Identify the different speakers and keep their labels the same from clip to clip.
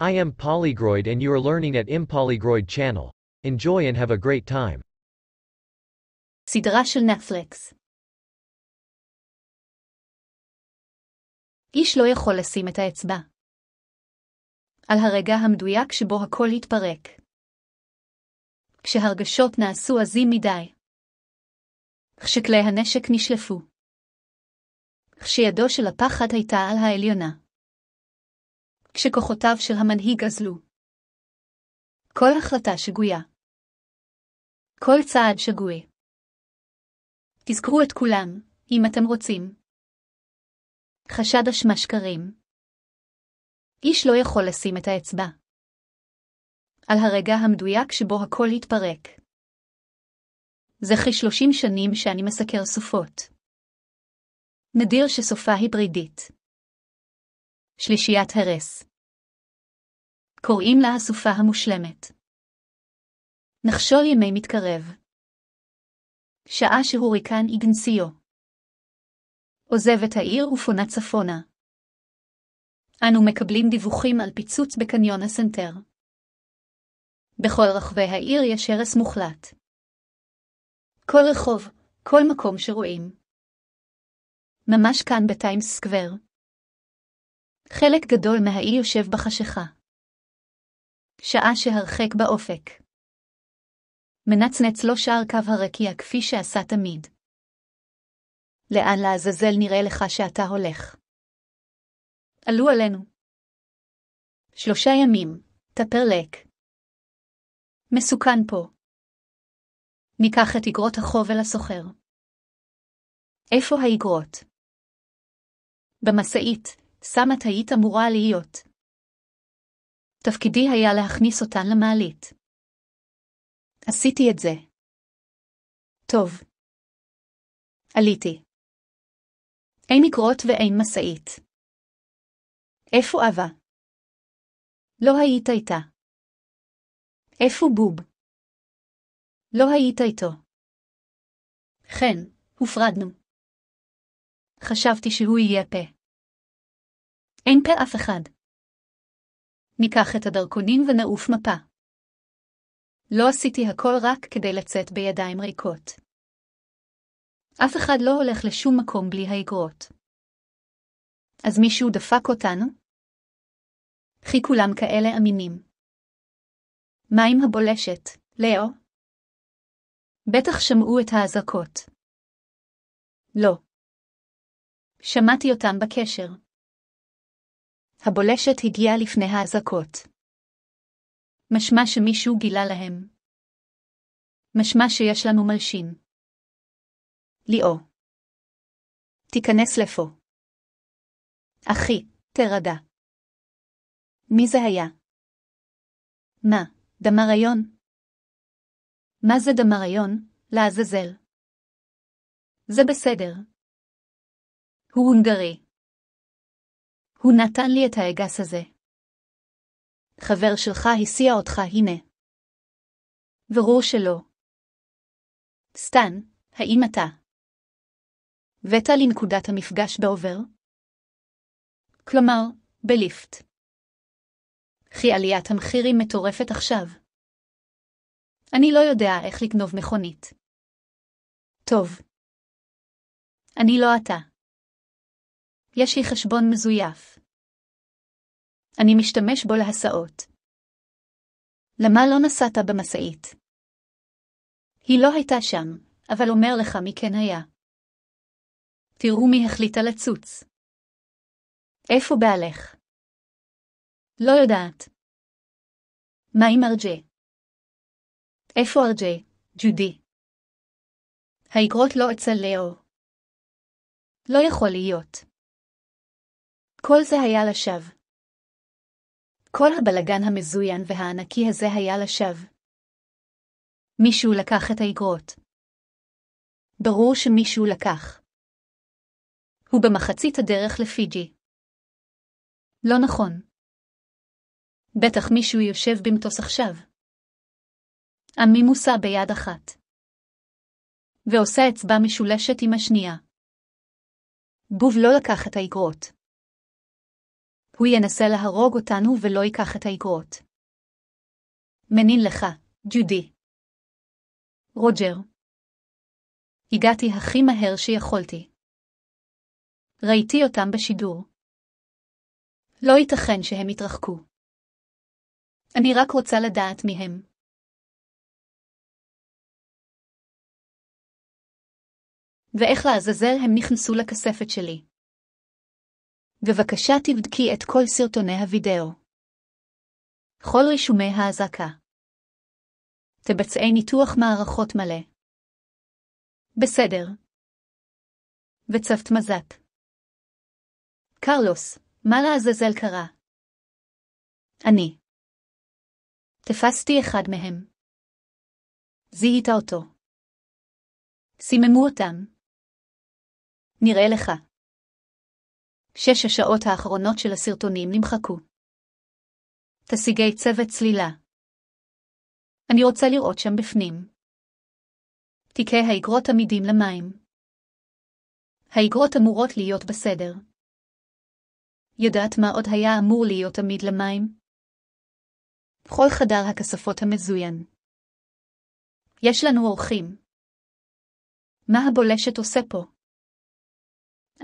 Speaker 1: I am Polygroid and you are learning at Impolygroid channel. Enjoy and have a great time. סדרה של נטפליקס איש לא יכול לשים את האצבע. על הרגע המדויק שבו הכל התפרק. כשהרגשות נעשו עזים מדי. כשכלי הנשק נשלפו. כשידו של הפחד הייתה על העליונה. כשכוחותיו של המנהיג אזלו. כל החלטה שגויה. כל צעד שגוי. תזכרו את כולם, אם אתם רוצים. חשד אשמה שקרים. איש לא יכול לשים את האצבע. על הרגע המדויק שבו הכל התפרק. זה כשלושים שנים שאני מסקר סופות. נדיר שסופה היברידית. שלישיית הרס קוראים לה הסופה המושלמת. נחשול ימי מתקרב. שעה שהוריקן איגנסיו. עוזב את העיר ופונה צפונה. אנו מקבלים דיווחים על פיצוץ בקניון הסנטר. בכל רחבי העיר יש הרס מוחלט. כל רחוב, כל מקום שרואים. ממש כאן בטיימס סקוור. חלק גדול מהאי יושב בחשיכה. שעה שהרחק באופק. מנצנץ לא שער קו הרקיע כפי שעשה תמיד. לאן לעזאזל נראה לך שאתה הולך? עלו עלינו. שלושה ימים, תפרלק. מסוכן פה. ניקח את אגרות החוב אל הסוחר. איפה האגרות? במשאית, סמת היית אמורה להיות. תפקידי היה להכניס אותן למעלית. עשיתי את זה. טוב. עליתי. אין מקרות ואין משאית. איפה אבא? לא היית איתה. איפה בוב? לא היית איתו. כן, הופרדנו. חשבתי שהוא יהיה פה. אין פה אף אחד. ניקח את הדרכונים ונעוף מפה. לא עשיתי הכל רק כדי לצאת בידיים ריקות. אף אחד לא הולך לשום מקום בלי האגרות. אז מישהו דפק אותנו? כי כולם כאלה אמינים. מה עם הבולשת, לאו? בטח שמעו את האזעקות. לא. שמעתי אותם בקשר. הבולשת הגיעה לפני האזעקות. משמע שמישהו גילה להם. משמע שיש לנו מלשין. ליאו. תיכנס לפה. אחי, תרדע. מי זה היה? מה, דמריון? מה זה דמריון, לעזאזל? זה בסדר. הוא הונגרי. הוא נתן לי את האגס הזה. חבר שלך הסיע אותך, הנה. ברור שלא. סטן, האם אתה? הבאת לנקודת המפגש בעובר? כלומר, בליפט. כי עליית המחירים מטורפת עכשיו. אני לא יודע איך לגנוב מכונית. טוב. אני לא אתה. יש לי חשבון מזויף. אני משתמש בו להסעות. למה לא נסעת במשאית? היא לא הייתה שם, אבל אומר לך מי כן היה. תראו מי החליטה לצוץ. איפה בעלך? לא יודעת. מה עם ארג'ה? איפה ארג'ה, ג'ודי? האגרות לא אצל לאו. לא יכול להיות. כל זה היה לשווא. כל הבלגן המזוין והענקי הזה היה לשווא. מישהו לקח את האגרות. ברור שמישהו לקח. הוא במחצית הדרך לפיג'י. לא נכון. בטח מישהו יושב במטוס עכשיו. עמי מושא ביד אחת. ועושה אצבע משולשת עם השנייה. בוב לא לקח את האגרות. הוא ינסה להרוג אותנו ולא ייקח את האגרות. מנין לך, ג'ודי. רוג'ר. הגעתי הכי מהר שיכולתי. ראיתי אותם בשידור. לא ייתכן שהם יתרחקו. אני רק רוצה לדעת מי הם. ואיך לעזאזל הם נכנסו לכספת שלי. בבקשה תבדקי את כל סרטוני הוידאו. כל רישומי האזעקה. תבצעי ניתוח מערכות מלא. בסדר. וצפת מזת קרלוס, מה לעזאזל קרה? אני. תפסתי אחד מהם. זיהית אותו. סיממו אותם. נראה לך. שש השעות האחרונות של הסרטונים נמחקו. תשיגי צוות צלילה. אני רוצה לראות שם בפנים. תיקי האגרות עמידים למים. האגרות אמורות להיות בסדר. יודעת מה עוד היה אמור להיות עמיד למים? כל חדר הכספות המזוין. יש לנו אורחים. מה הבולשת עושה פה?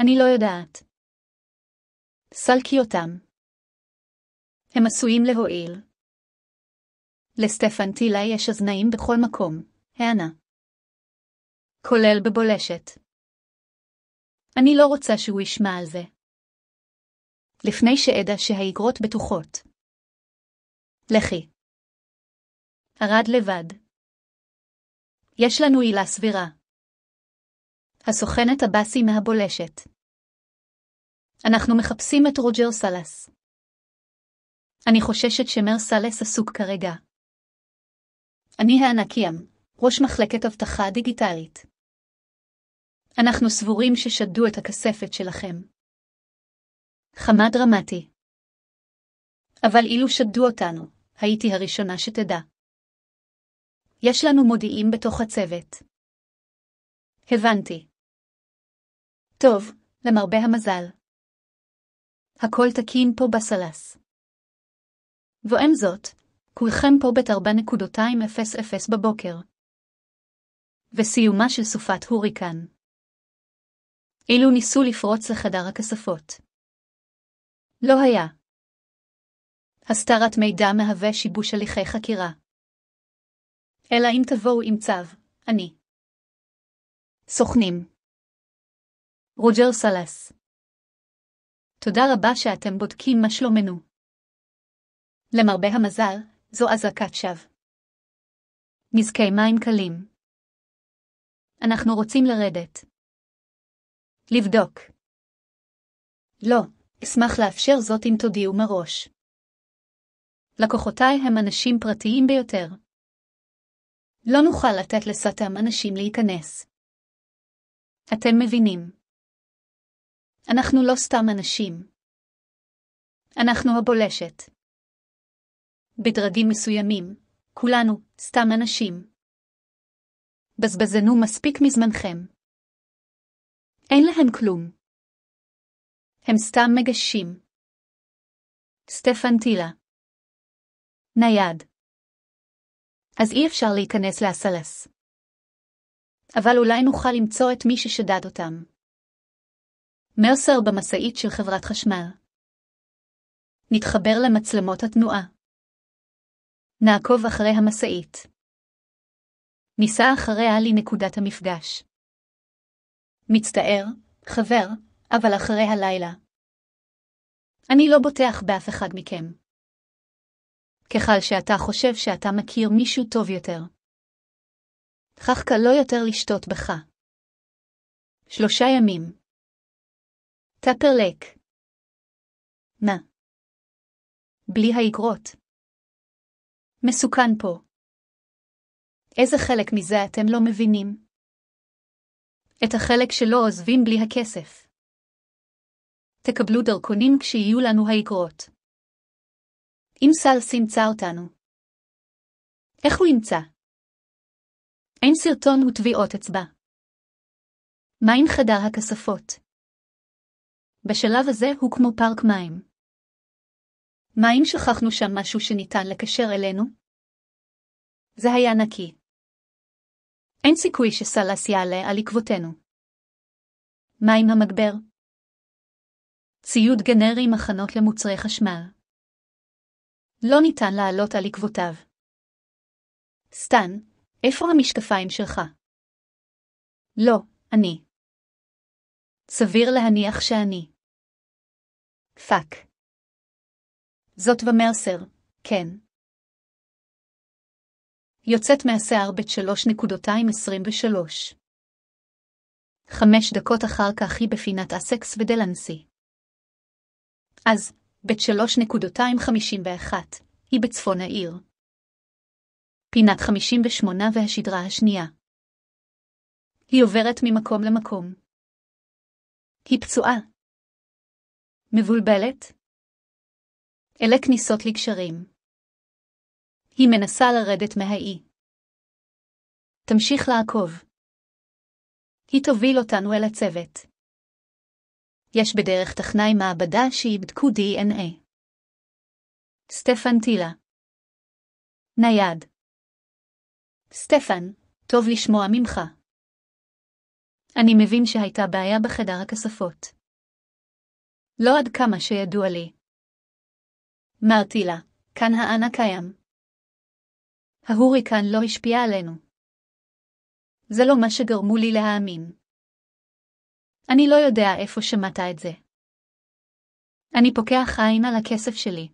Speaker 1: אני לא יודעת. סלקי אותם. הם עשויים להועיל. לסטפן טילה יש אזנאים בכל מקום, הענה. כולל בבולשת. אני לא רוצה שהוא ישמע על זה. לפני שאדע שהאיגרות בטוחות. לכי. ארד לבד. יש לנו עילה סבירה. הסוכנת הבאסי מהבולשת. אנחנו מחפשים את רוג'ר סלס. אני חוששת שמר סלס עסוק כרגע. אני הענקיאם, ראש מחלקת אבטחה דיגיטלית. אנחנו סבורים ששדו את הכספת שלכם. חמה דרמטי. אבל אילו שדו אותנו, הייתי הראשונה שתדע. יש לנו מודיעים בתוך הצוות. הבנתי. טוב, למרבה המזל. הכל תקין פה בסלס. ועם זאת, כולכם פה אפס 400 בבוקר. וסיומה של סופת הוריקן. אילו ניסו לפרוץ לחדר הכספות. לא היה. הסתרת מידע מהווה שיבוש הליכי חקירה. אלא אם תבואו עם צו, אני. סוכנים רוג'ר סלס תודה רבה שאתם בודקים מה שלומנו. למרבה המזל, זו אזעקת שווא. נזקי מים קלים. אנחנו רוצים לרדת. לבדוק. לא, אשמח לאפשר זאת אם תודיעו מראש. לקוחותיי הם אנשים פרטיים ביותר. לא נוכל לתת לסתם אנשים להיכנס. אתם מבינים. אנחנו לא סתם אנשים. אנחנו הבולשת. בדרגים מסוימים, כולנו סתם אנשים. בזבזנו מספיק מזמנכם. אין להם כלום. הם סתם מגשים. סטפן טילה. נייד. אז אי אפשר להיכנס לאסלס. אבל אולי נוכל למצוא את מי ששדד אותם. מרסר במשאית של חברת חשמל. נתחבר למצלמות התנועה. נעקוב אחרי המשאית. ניסע אחריה לנקודת המפגש. מצטער, חבר, אבל אחרי הלילה. אני לא בוטח באף אחד מכם. ככל שאתה חושב שאתה מכיר מישהו טוב יותר. כך קל לא יותר לשתות בך. שלושה ימים. טפרלק. מה? בלי האגרות. מסוכן פה. איזה חלק מזה אתם לא מבינים? את החלק שלא עוזבים בלי הכסף. תקבלו דרכונים כשיהיו לנו האגרות. אם סלס ימצא אותנו. איך הוא ימצא? אין סרטון וטביעות אצבע. מה עם חדר הכספות? בשלב הזה הוא כמו פארק מים. מה אם שכחנו שם משהו שניתן לקשר אלינו? זה היה נקי. אין סיכוי שסלס יעלה על עקבותינו. מה עם המגבר? ציוד גנרי מחנות למוצרי חשמל. לא ניתן לעלות על עקבותיו. סטן, איפה המשקפיים שלך? לא, אני. סביר להניח שאני. פאק. זאת ומרסר, כן. יוצאת מהשיער עשרים ושלוש. חמש דקות אחר כך היא בפינת אסקס ודלנסי. אז, חמישים ואחת, היא בצפון העיר. פינת ושמונה והשדרה השנייה. היא עוברת ממקום למקום. היא פצועה, מבולבלת? אלה כניסות לגשרים. היא מנסה לרדת מהאי. תמשיך לעקוב. היא תוביל אותנו אל הצוות. יש בדרך טכנאי מעבדה שיבדקו DNA. סטפן טילה. נייד. סטפן, טוב לשמוע ממך. אני מבין שהייתה בעיה בחדר הכספות. לא עד כמה שידוע לי. אמרתי לה, כאן האנה קיים. ההוריקן לא השפיע עלינו. זה לא מה שגרמו לי להאמין. אני לא יודע איפה שמעת את זה. אני פוקח עין על הכסף שלי.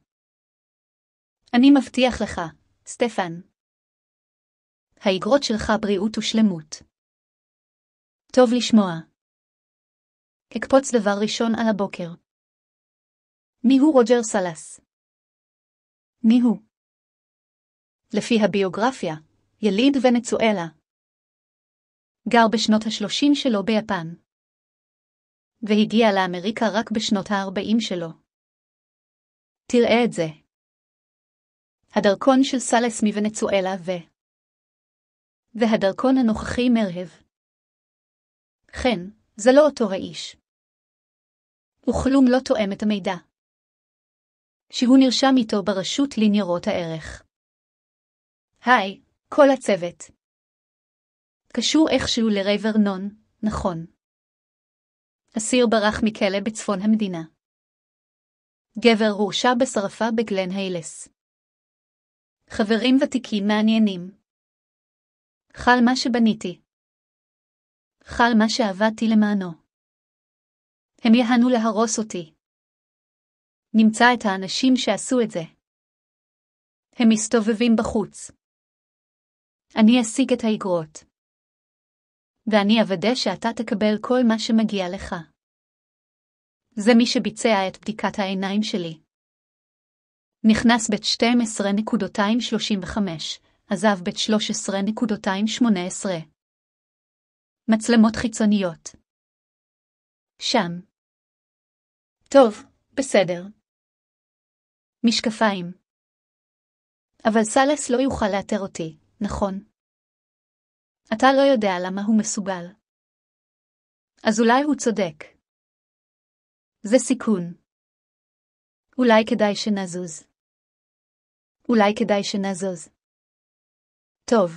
Speaker 1: אני מבטיח לך, סטפן. האגרות שלך בריאות ושלמות. טוב לשמוע. אקפוץ דבר ראשון על הבוקר. מיהו רוג'ר סלס? מיהו? לפי הביוגרפיה, יליד ונצואלה. גר בשנות ה-30 שלו ביפן. והגיע לאמריקה רק בשנות ה-40 שלו. תראה את זה. הדרכון של סלס מוונצואלה ו... והדרכון הנוכחי מרהב. כן, זה לא אותו האיש. וכלום לא תואם את המידע. שהוא נרשם איתו ברשות לניירות הערך. היי, כל הצוות. קשור איכשהו לרייבר נון, נכון. אסיר ברח מכלא בצפון המדינה. גבר הורשע בשרפה בגלן היילס. חברים ותיקים מעניינים. חל מה שבניתי. חל מה שעבדתי למענו. הם יהנו להרוס אותי. נמצא את האנשים שעשו את זה. הם מסתובבים בחוץ. אני אשיג את האגרות. ואני אוודא שאתה תקבל כל מה שמגיע לך. זה מי שביצע את בדיקת העיניים שלי. נכנס בית 12.235, עזב בית 13.218. מצלמות חיצוניות. שם. טוב, בסדר. משקפיים. אבל סלס לא יוכל לאתר אותי, נכון? אתה לא יודע למה הוא מסוגל. אז אולי הוא צודק. זה סיכון. אולי כדאי שנזוז. אולי כדאי שנזוז. טוב.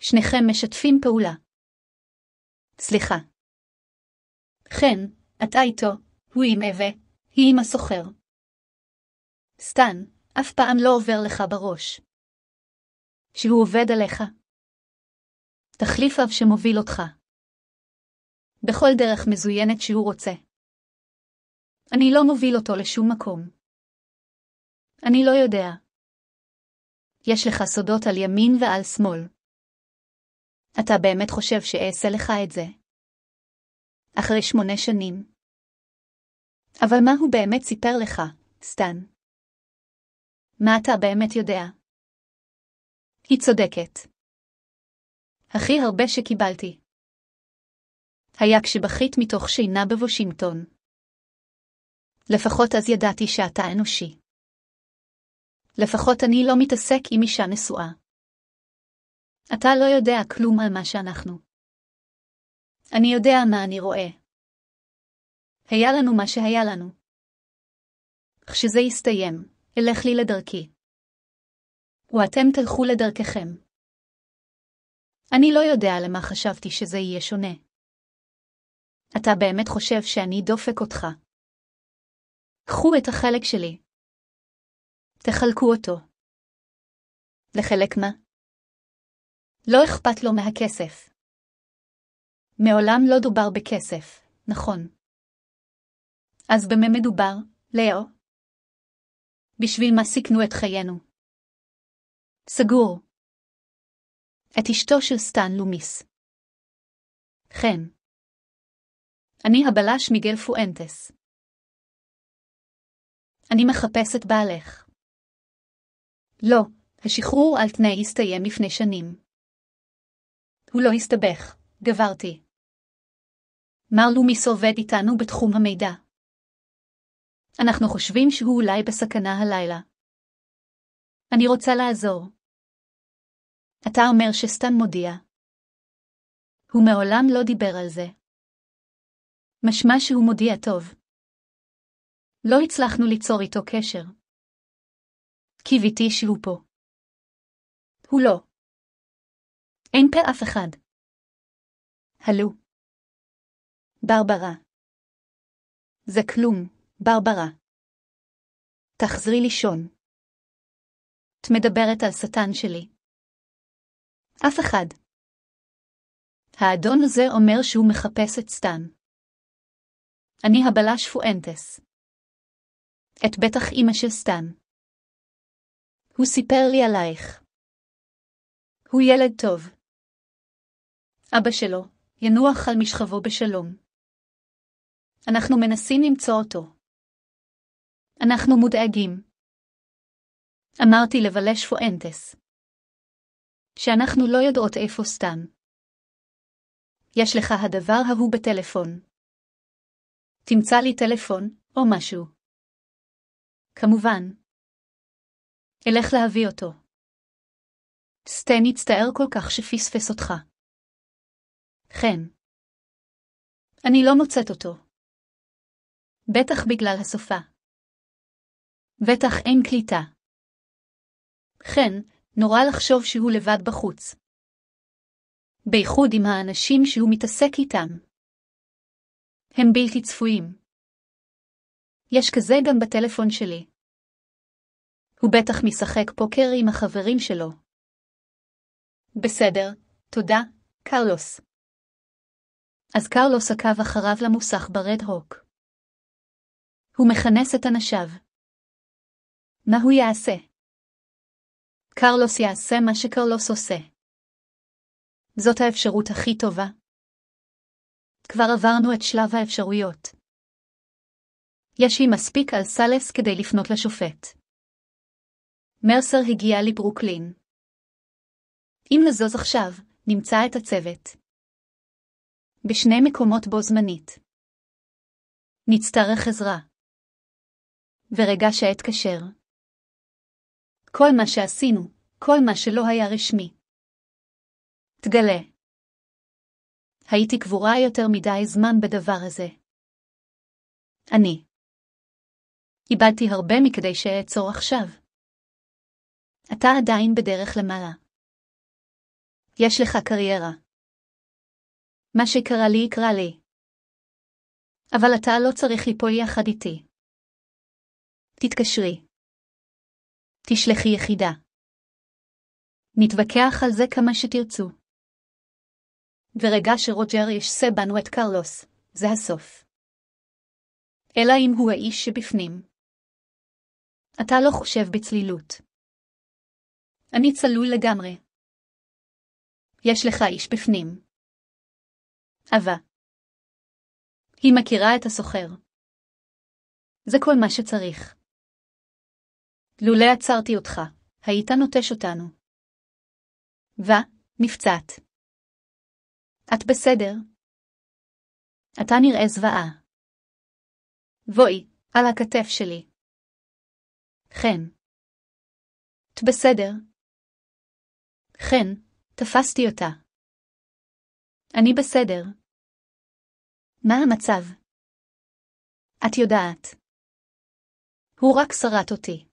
Speaker 1: שניכם משתפים פעולה. סליחה. חן, אתה איתו, הוא עם אבה, היא עם הסוחר. סטן, אף פעם לא עובר לך בראש. שהוא עובד עליך. אב שמוביל אותך. בכל דרך מזוינת שהוא רוצה. אני לא מוביל אותו לשום מקום. אני לא יודע. יש לך סודות על ימין ועל שמאל. אתה באמת חושב שאעשה לך את זה? אחרי שמונה שנים. אבל מה הוא באמת סיפר לך, סטן? מה אתה באמת יודע? היא צודקת. הכי הרבה שקיבלתי. היה כשבכית מתוך שינה בוושינגטון. לפחות אז ידעתי שאתה אנושי. לפחות אני לא מתעסק עם אישה נשואה. אתה לא יודע כלום על מה שאנחנו. אני יודע מה אני רואה. היה לנו מה שהיה לנו. כשזה יסתיים, אלך לי לדרכי. ואתם תלכו לדרככם. אני לא יודע למה חשבתי שזה יהיה שונה. אתה באמת חושב שאני דופק אותך. קחו את החלק שלי. תחלקו אותו. לחלק מה? לא אכפת לו מהכסף. מעולם לא דובר בכסף, נכון. אז במה מדובר, לאו? בשביל מה סיכנו את חיינו. סגור. את אשתו של סטן לומיס. חן. אני הבלש מיגל פואנטס. אני מחפש את בעלך. לא, השחרור על תנאי הסתיים לפני שנים. הוא לא הסתבך, גברתי. מר לומיס עובד איתנו בתחום המידע. אנחנו חושבים שהוא אולי בסכנה הלילה. אני רוצה לעזור. אתה אומר שסתם מודיע. הוא מעולם לא דיבר על זה. משמע שהוא מודיע טוב. לא הצלחנו ליצור איתו קשר. קיוויתי שהוא פה. הוא לא. אין פה אף אחד. הלו. ברברה. זה כלום. ברברה. תחזרי לישון. את מדברת על שטן שלי. אף אחד. האדון הזה אומר שהוא מחפש את סטן. אני הבלש פואנטס. את בטח אמא של סטן. הוא סיפר לי עלייך. הוא ילד טוב. אבא שלו ינוח על משכבו בשלום. אנחנו מנסים למצוא אותו. אנחנו מודאגים. אמרתי לבלש פואנטס. שאנחנו לא יודעות איפה סתם. יש לך הדבר ההוא בטלפון. תמצא לי טלפון, או משהו. כמובן. אלך להביא אותו. סטן הצטער כל כך שפספס אותך. חן. כן. אני לא מוצאת אותו. בטח בגלל הסופה. בטח אין קליטה. כן, נורא לחשוב שהוא לבד בחוץ. בייחוד עם האנשים שהוא מתעסק איתם. הם בלתי צפויים. יש כזה גם בטלפון שלי. הוא בטח משחק פוקר עם החברים שלו. בסדר, תודה, קרלוס. אז קרלוס עקב אחריו למוסך ברד הוק. הוא מכנס את אנשיו. מה הוא יעשה? קרלוס יעשה מה שקרלוס עושה. זאת האפשרות הכי טובה. כבר עברנו את שלב האפשרויות. יש לי מספיק על סלס כדי לפנות לשופט. מרסר הגיע לברוקלין. אם נזוז עכשיו, נמצא את הצוות. בשני מקומות בו זמנית. נצטרך עזרה. ורגע שאתקשר. כל מה שעשינו, כל מה שלא היה רשמי. תגלה. הייתי קבורה יותר מדי זמן בדבר הזה. אני. איבדתי הרבה מכדי שאעצור עכשיו. אתה עדיין בדרך למעלה. יש לך קריירה. מה שקרה לי יקרה לי. אבל אתה לא צריך ליפול יחד איתי. תתקשרי. תשלחי יחידה. נתווכח על זה כמה שתרצו. ורגע שרוג'ר ישסה בנו את קרלוס, זה הסוף. אלא אם הוא האיש שבפנים. אתה לא חושב בצלילות. אני צלול לגמרי. יש לך איש בפנים. אבה. היא מכירה את הסוחר. זה כל מה שצריך. לולא עצרתי אותך, היית נוטש אותנו. ו, נפצעת. את בסדר? אתה נראה זוועה. בואי, על הכתף שלי. חן. את בסדר? חן, תפסתי אותה. אני בסדר. מה המצב? את יודעת. הוא רק שרט אותי.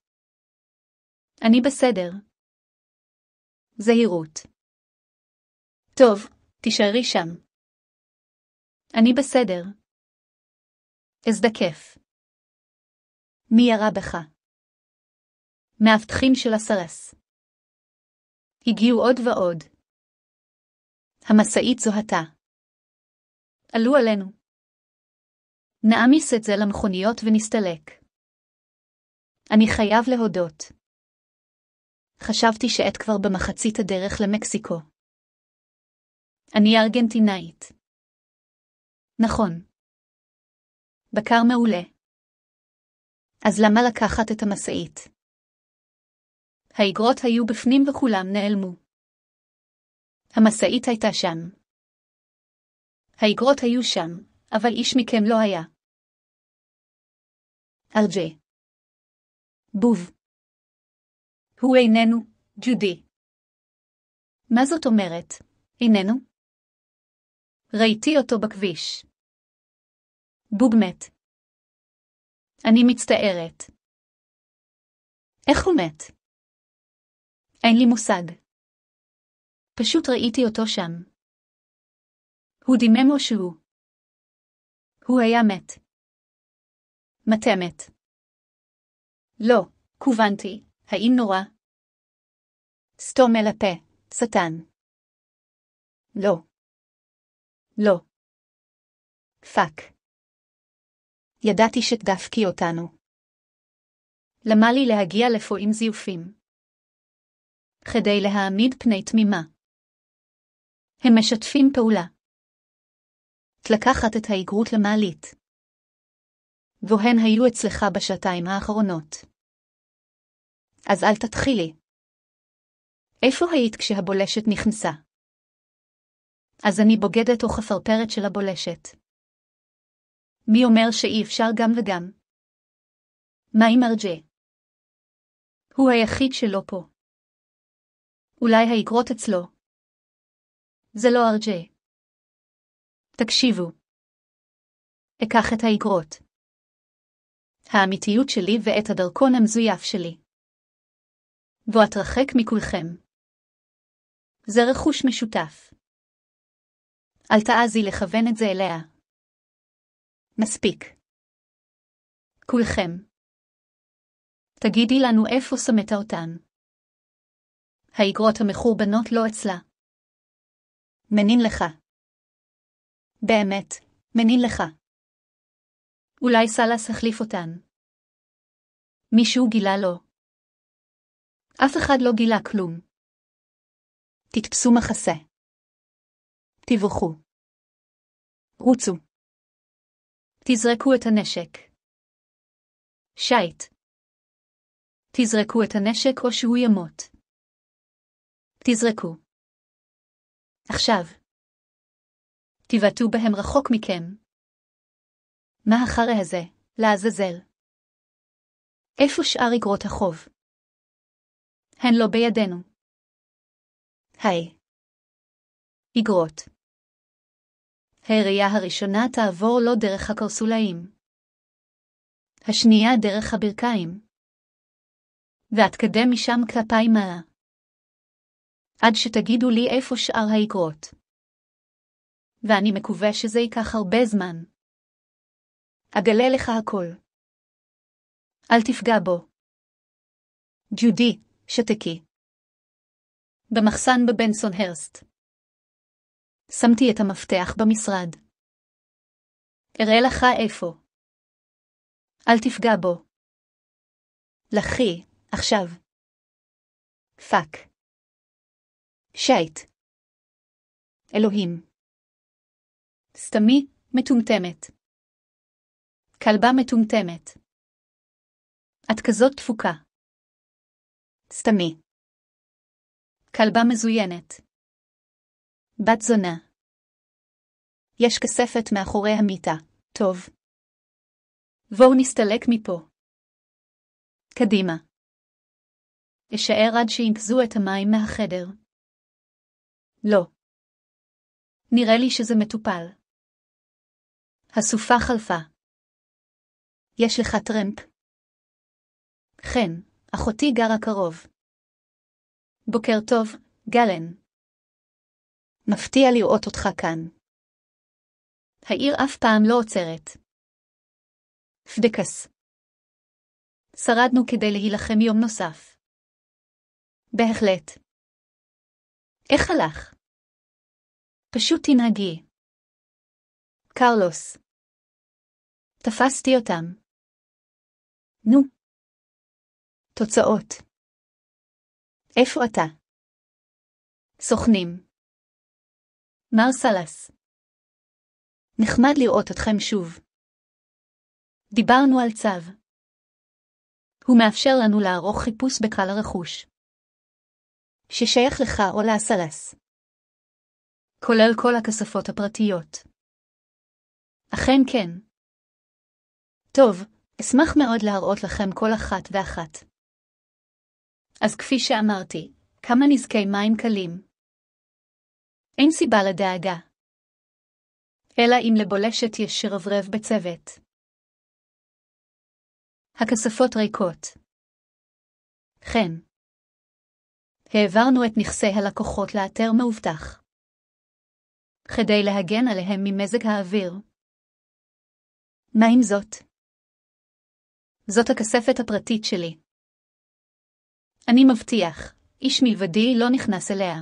Speaker 1: אני בסדר. זהירות. טוב, תישארי שם. אני בסדר. אזדקף. מי ירה בך? מאבטחים של הסרס. הגיעו עוד ועוד. המשאית זוהתה. עלו עלינו. נעמיס את זה למכוניות ונסתלק. אני חייב להודות. חשבתי שאת כבר במחצית הדרך למקסיקו. אני ארגנטינאית. נכון. בקר מעולה. אז למה לקחת את המשאית? האגרות היו בפנים וכולם נעלמו. המשאית הייתה שם. האגרות היו שם, אבל איש מכם לא היה. ארג'ה. בוב. הוא איננו ג'ודי. מה זאת אומרת? איננו? ראיתי אותו בכביש. בוג מת. אני מצטערת. איך הוא מת? אין לי מושג. פשוט ראיתי אותו שם. הוא דימם או שהוא. הוא היה מת. מתמת מת. לא, כוונתי. האם נורא? סתום אל הפה, שטן. לא. לא. פאק. ידעתי שתדפקי אותנו. למה לי להגיע לפועים עם זיופים? כדי להעמיד פני תמימה. הם משתפים פעולה. את לקחת את האיגרות למעלית. והן היו אצלך בשעתיים האחרונות. אז אל תתחילי. איפה היית כשהבולשת נכנסה? אז אני בוגדת או חפרפרת של הבולשת. מי אומר שאי אפשר גם וגם? מה עם ארג'ה? הוא היחיד שלא פה. אולי האגרות אצלו. זה לא ארג'ה. תקשיבו. אקח את האגרות. האמיתיות שלי ואת הדרכון המזויף שלי. בו מכולכם. זה רכוש משותף. אל תעזי לכוון את זה אליה. מספיק. כולכם. תגידי לנו איפה שמת אותן. האגרות המחורבנות לא אצלה. מנין לך. באמת, מנין לך. אולי סלאס החליף אותן. מישהו גילה לו. אף אחד לא גילה כלום. תתפסו מחסה. תבוכו. רוצו. תזרקו את הנשק. שיט. תזרקו את הנשק או שהוא ימות. תזרקו. עכשיו. תבעטו בהם רחוק מכם. מה אחרי הזה, לעזאזל? איפה שאר אגרות החוב? הן לא בידינו. היי. איגרות. הראייה הראשונה תעבור לא דרך הקרסולאים. השנייה דרך הברכיים. ואתקדם משם כלפי מעלה. עד שתגידו לי איפה שאר האיגרות. ואני מקווה שזה ייקח הרבה זמן. אגלה לך הכל. אל תפגע בו. ג'ודית שתקי. במחסן בבנסון הרסט. שמתי את המפתח במשרד. אראה לך איפה. אל תפגע בו. לכי, עכשיו. פאק. שייט. אלוהים. סתמי, מטומטמת. כלבה מטומטמת. את כזאת תפוקה. סתמי. כלבה מזוינת. בת זונה. יש כספת מאחורי המיטה, טוב. בואו נסתלק מפה. קדימה. אשאר עד שינקזו את המים מהחדר. לא. נראה לי שזה מטופל. הסופה חלפה. יש לך טרמפ. חן. אחותי גרה קרוב. בוקר טוב, גלן. מפתיע לראות אותך כאן. העיר אף פעם לא עוצרת. פדקס. שרדנו כדי להילחם יום נוסף. בהחלט. איך הלך? פשוט תנהגי. קרלוס. תפסתי אותם. נו, תוצאות אפרתה סוכנים מר סלס נחמד לראות אתכם שוב. דיברנו על צו. הוא מאפשר לנו לערוך חיפוש בקהל הרכוש. ששייך לך או לאסלס. כולל כל הכספות הפרטיות. אכן כן. טוב, אשמח מאוד להראות לכם כל אחת ואחת. אז כפי שאמרתי, כמה נזקי מים קלים. אין סיבה לדאגה. אלא אם לבולשת יש שרברב בצוות. הכספות ריקות. חן. העברנו את נכסי הלקוחות לאתר מאובטח. כדי להגן עליהם ממזג האוויר. מה עם זאת? זאת הכספת הפרטית שלי. אני מבטיח, איש מלבדי לא נכנס אליה.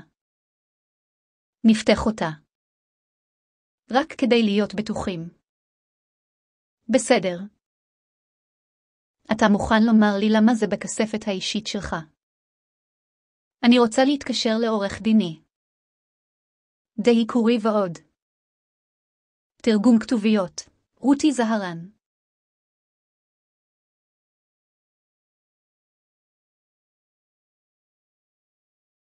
Speaker 1: נפתח אותה. רק כדי להיות בטוחים. בסדר. אתה מוכן לומר לי למה זה בכספת האישית שלך? אני רוצה להתקשר לעורך דיני. די עיקורי ועוד. תרגום כתוביות, רותי זהרן